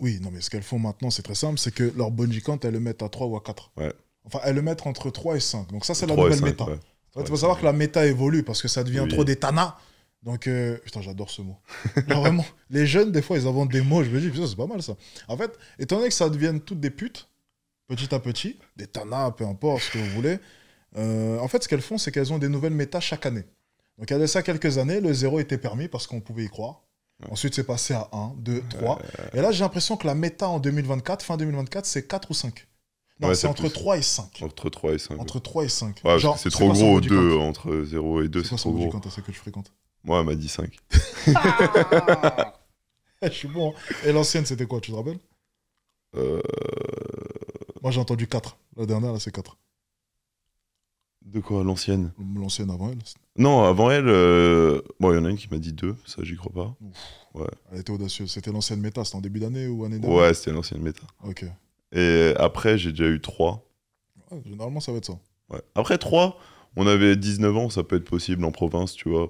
oui, non, mais ce qu'elles font maintenant, c'est très simple, c'est que leur bonne gigante elles le mettent à 3 ou à 4. Enfin, elles le mettent entre 3 et 5. Donc ça, c'est la nouvelle méta. Il faut savoir que la méta évolue parce que ça devient trop des tanas. Donc, euh, putain, j'adore ce mot. vraiment, les jeunes, des fois, ils inventent des mots. Je me dis, c'est pas mal ça. En fait, étant donné que ça devienne toutes des putes, petit à petit, des tanas, peu importe ce que vous voulez, euh, en fait, ce qu'elles font, c'est qu'elles ont des nouvelles méta chaque année. Donc, il y a de ça quelques années, le zéro était permis parce qu'on pouvait y croire. Ensuite, c'est passé à 1, 2, 3. Et là, j'ai l'impression que la méta en 2024, fin 2024, c'est 4 ou 5. Non, c'est entre 3 et 5. Entre 3 et 5. Entre 3 et 5. c'est trop gros, 2, entre 0 et 2, c'est trop gros. C'est quoi ça que tu fréquentes Moi, elle m'a dit 5. Je suis bon. Hein. Et l'ancienne, c'était quoi, tu te rappelles euh. Moi, j'ai entendu 4. La dernière, là, c'est 4. De quoi, l'ancienne L'ancienne avant elle. Non, avant elle, euh, bon, il y en a une qui m'a dit deux, ça j'y crois pas. Elle était audacieuse. C'était l'ancienne méta, c'était en début d'année ou année dernière Ouais, c'était l'ancienne méta. Ok. Et après, j'ai déjà eu trois. généralement, ça va être ça. Ouais. Après trois, on avait 19 ans, ça peut être possible en province, tu vois.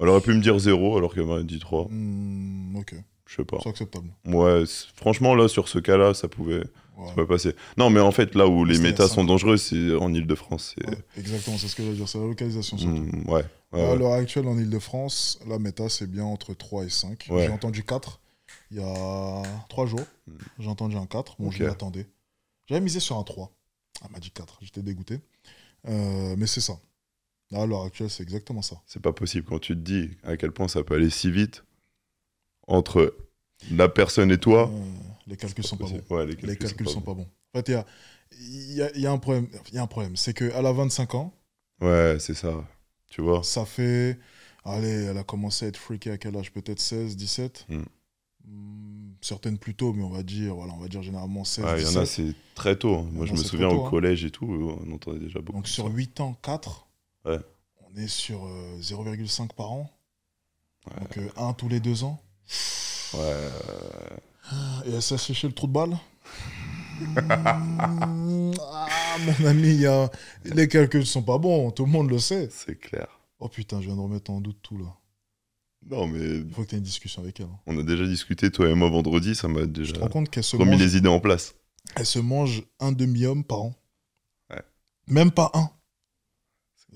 Elle aurait pu me dire zéro alors qu'elle m'a dit trois. Hmm, ok je sais pas. C'est acceptable. franchement, là, sur ce cas-là, ça pouvait, passer. Non, mais en fait, là où les métas sont dangereux, c'est en Ile-de-France. exactement, c'est ce que je veux dire, c'est la localisation hmm, surtout. à l'heure actuelle, en Ile-de-France, la méta, c'est bien entre 3 et 5. J'ai entendu 4 il y a 3 jours. Hmm. J'ai entendu un 4. Bon, je J'avais misé sur un 3. Ah, elle m'a dit 4. J'étais dégoûté. Euh, mais c'est ça. À l'heure actuelle, c'est exactement ça. C'est pas possible quand tu te dis à quel point ça peut aller si vite entre la personne et toi. Euh, les calculs sont pas, bons. Ouais, les calculs, sont, pas bons. En fait, il y a, y a, un problème. Il y a un problème. C'est qu'à la 25 ans. Ouais, c'est ça. Tu vois Ça fait. Allez, elle a commencé à être freakée à quel âge Peut-être 16, 17 hmm. hmm, Certaines plus tôt, mais on va dire, voilà, on va dire généralement 16. Il ah, y en a, c'est très tôt. Moi, je me souviens au hein. collège et tout, on entendait déjà beaucoup. Donc, sur 8 ans, 4, ouais. on est sur 0,5 euh, par an. Ouais. Donc, euh, 1 tous les 2 ans. Ouais. Et ça sécher le trou de balle ah, mon ami, les calculs sont pas bons, tout le monde le sait. C'est clair. Oh putain, je viens de remettre en doute tout là. Non, mais. Il faut que tu aies une discussion avec elle. Hein. On a déjà discuté, toi et moi, vendredi, ça m'a déjà je te rends compte qu'elle se remis les idées en place. Elle se mange un demi-homme par an. Même pas un.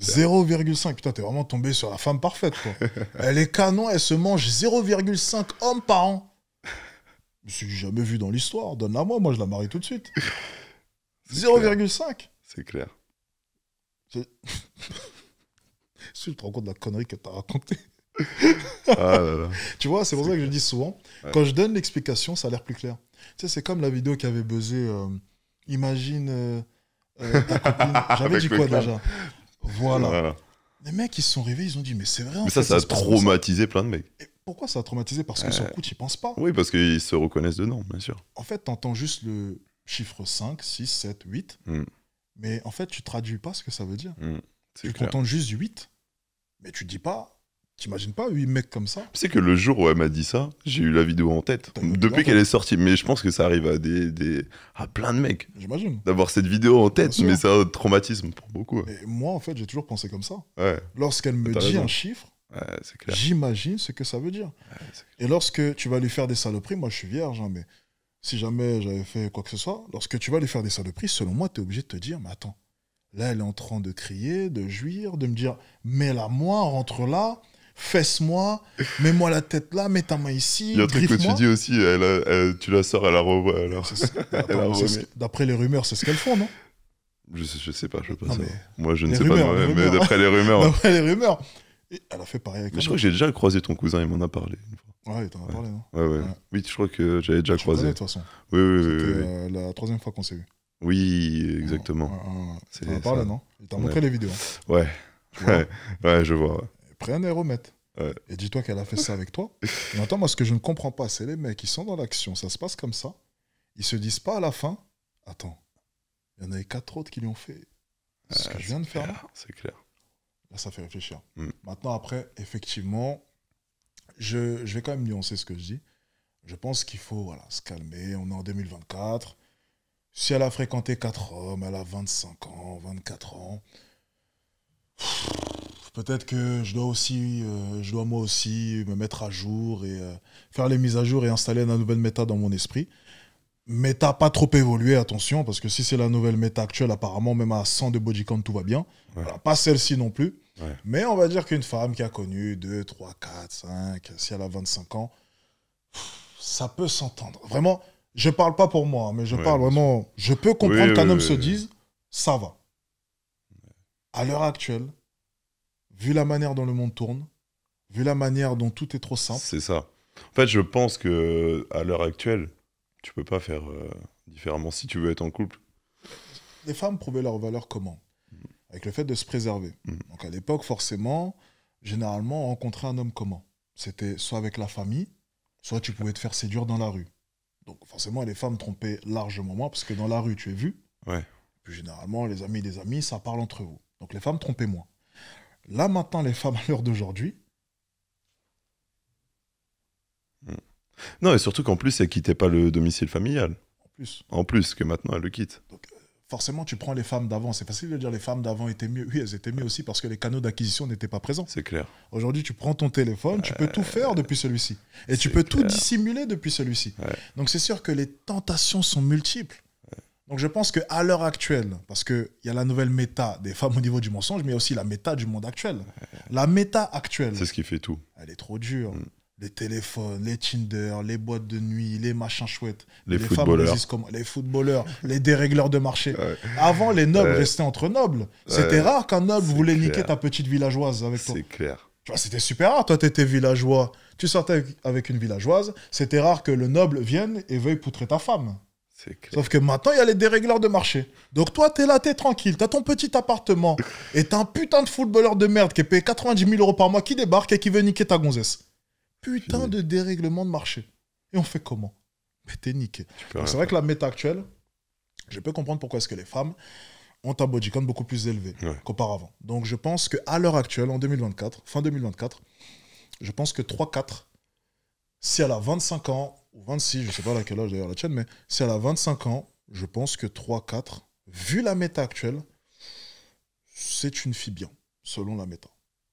0,5. Putain, t'es vraiment tombé sur la femme parfaite, quoi. elle est canon, elle se mange 0,5 hommes par an. Je suis jamais vu dans l'histoire. Donne-la moi, moi je la marie tout de suite. 0,5. C'est clair. Si tu te rends compte de la connerie que t'as as racontée. Ah tu vois, c'est pour ça que je dis souvent, quand je donne l'explication, ça a l'air plus clair. Tu sais, c'est comme la vidéo qui avait buzzé. Euh, imagine. Euh, euh, ta J'avais dit quoi déjà voilà. Les mecs, ils se sont réveillés, ils ont dit, mais c'est vrai. Mais ça, ça, a traumatisé plein de mecs. pourquoi ça a traumatisé Parce que euh... sur coup, ils penses pas. Oui, parce qu'ils se reconnaissent dedans, bien sûr. En fait, tu entends juste le chiffre 5, 6, 7, 8, mais en fait, tu traduis pas ce que ça veut dire. Mm. Tu entends juste 8, mais tu dis pas T'imagines pas 8 mecs comme ça Tu sais que le jour où elle m'a dit ça, j'ai eu la vidéo en tête. Depuis qu'elle est sortie, mais je pense que ça arrive à des, à plein de mecs. J'imagine. D'avoir cette vidéo en tête, mais ça un traumatisme pour beaucoup. moi, en fait, j'ai toujours pensé comme ça. Lorsqu'elle me dit un chiffre, j'imagine ce que ça veut dire. Et lorsque tu vas lui faire des saloperies, moi je suis vierge, hein, mais si jamais j'avais fait quoi que ce soit, lorsque tu vas lui faire des saloperies, selon moi, tu es obligé de te dire, mais attends, là elle est en train de crier, de jouir, de me dire, mais la moi, rentre là fesse-moi, mets-moi la tête là, mets ta main ici. Il y a un truc que tu dis aussi, elle tu la sors, elle la revoit. D'après les rumeurs, c'est ce qu'elles font, non je sais, sais pas, je sais pas Moi, je ne sais pas, mais d'après les rumeurs. d'après les rumeurs. Elle a fait pareil avec mais Je crois que j'ai déjà croisé ton cousin, il m'en a parlé une fois. Ouais, il t'en a parlé, non ouais, ouais, Oui, je crois que j'avais déjà croisé. de toute façon. Oui, oui, oui. C'était euh, la troisième fois qu'on s'est vu. Oui, exactement. T'en a parlé, non Il t'a montré les vidéos. Ouais. Ouais, je vois rien et remettre Et dis-toi qu'elle a fait ça avec toi. attends, moi, ce que je ne comprends pas, c'est les mecs, ils sont dans l'action, ça se passe comme ça. Ils se disent pas à la fin, attends, il y en a quatre autres qui lui ont fait ce que je euh, viens de faire C'est clair. Là, ça fait réfléchir. Mm. Maintenant, après, effectivement, je, vais quand même nuancer ce que je dis. Je pense qu'il faut voilà, se calmer. On est en 2024. Si elle a fréquenté quatre hommes, elle a 25 ans, 24 ans, peut-être que je dois aussi, euh, je dois moi aussi me mettre à jour et euh, faire les mises à jour et installer la nouvelle méta dans mon esprit. Méta pas trop évolué, attention, parce que si c'est la nouvelle méta actuelle, apparemment, même à 100 de body count, tout va bien. pas celle-ci non plus. Mais on va dire qu'une femme qui a connu 2, 3, 4, 5, si elle a 25 ans, ça peut s'entendre. Vraiment, je parle pas pour moi, hein, mais je parle vraiment. Je peux comprendre qu'un homme se dise ça va. À l'heure actuelle, vu la manière dont le monde tourne, vu la manière dont tout est trop simple. C'est ça. En fait, je pense que à l'heure actuelle, tu peux pas faire euh, différemment si tu veux être en couple. Les femmes prouvaient leur valeur comment Avec le fait de se préserver. Mm. Donc à l'époque, forcément, généralement, on rencontrait un homme comment C'était soit avec la famille, soit tu pouvais te faire séduire dans la rue. Donc forcément, les femmes trompaient largement moins, parce que dans la rue, tu es vu. Ouais. Puis généralement, les amis des amis, ça parle entre vous. Donc les femmes trompaient moins. Là, maintenant, les femmes à l'heure d'aujourd'hui. Non, et surtout qu'en plus, elle quittait pas le domicile familial. En plus. En plus, que maintenant, elle le quitte. Donc, euh, forcément, tu prends les femmes d'avant. C'est facile de dire les femmes d'avant étaient mieux. Oui, elles étaient mieux aussi parce que les canaux d'acquisition n'étaient pas présents. C'est clair. Aujourd'hui, tu prends ton téléphone, tu peux tout euh, faire depuis celui-ci. Et tu peux tout dissimuler depuis celui-ci. Donc, c'est sûr que les tentations sont multiples. Donc je pense qu'à l'heure actuelle, parce qu'il y a la nouvelle méta des femmes au niveau du mensonge, mais aussi la méta du monde actuel. La méta actuelle. C'est ce qui fait tout. Elle est trop dure. Mm. Les téléphones, les Tinder, les boîtes de nuit, les machins chouettes. Les, footballeurs. les footballeurs, les dérégleurs de marché. Avant, les nobles restaient entre nobles. C'était rare qu'un noble voulait niquer ta petite villageoise avec toi. C'est clair. Tu c'était super rare. Toi, t'étais villageois. Tu sortais avec une villageoise. C'était rare que le noble vienne et veuille poutrer ta femme. Sauf que maintenant, il y a les dérégleurs de marché. Donc toi, t'es là, t'es tranquille, t'as ton petit appartement, et t'as un putain de footballeur de merde qui paye 90 000 euros par mois qui débarque et qui veut niquer ta gonzesse. Putain de dérèglement de marché. Et on fait comment Mais t'es niqué. C'est vrai que la méta actuelle, je peux comprendre pourquoi est-ce que les femmes ont un body beaucoup plus élevé qu'auparavant. Donc je pense qu'à l'heure actuelle, en 2024, fin 2024, je pense que 3-4, si elle a 25 ans, ou 26, je ne sais pas à quel âge d'ailleurs la chaîne, mais si elle a 25 ans, je pense que 3-4, vu la méta actuelle, c'est une fille bien, selon la méta.